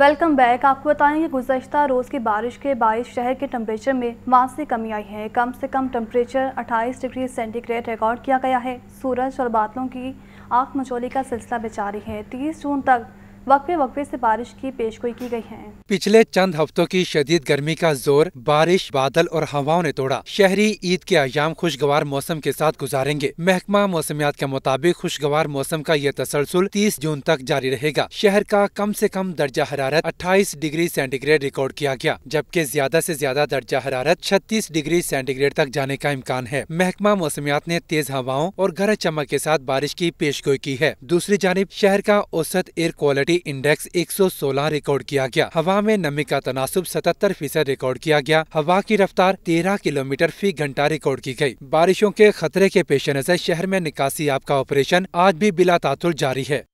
welcome back आपको कि गुजशत रोज़ की बारिश के बाईस शहर के टम्परेचर में मासी कमी आई है कम से कम टम्परेचर 28 डिग्री सेंटीग्रेड रिकॉर्ड किया गया है सूरज और बादलों की आँख मचोली का सिलसिला बेचारी है 30 जून तक वक्फे वक्फे से बारिश की पेशगोई की गई है पिछले चंद हफ्तों की शदीद गर्मी का जोर बारिश बादल और हवाओं ने तोड़ा शहरी ईद के आयाम खुशगवार मौसम के साथ गुजारेंगे महकमा मौसमियात के मुताबिक खुशगवार मौसम का यह तसलसल तीस जून तक जारी रहेगा शहर का कम ऐसी कम दर्जा हरारत अट्ठाईस डिग्री सेंटीग्रेड रिकॉर्ड किया गया जबकि ज्यादा ऐसी ज्यादा दर्जा हरारत छत्तीस डिग्री सेंटीग्रेड तक जाने का इम्कान है महकमा मौसमियात ने तेज हवाओं और गरज चमक के साथ बारिश की पेशगोई की है दूसरी जानब शहर का औसत एयर क्वालिटी इंडेक्स 116 रिकॉर्ड किया गया हवा में नमी का तनासुब सतहत्तर फीसद रिकॉर्ड किया गया हवा की रफ्तार तेरह किलोमीटर फी घंटा रिकॉर्ड की गयी बारिशों के खतरे के पेश नजर शहर में निकासी आपका ऑपरेशन आज भी बिला तातुल जारी है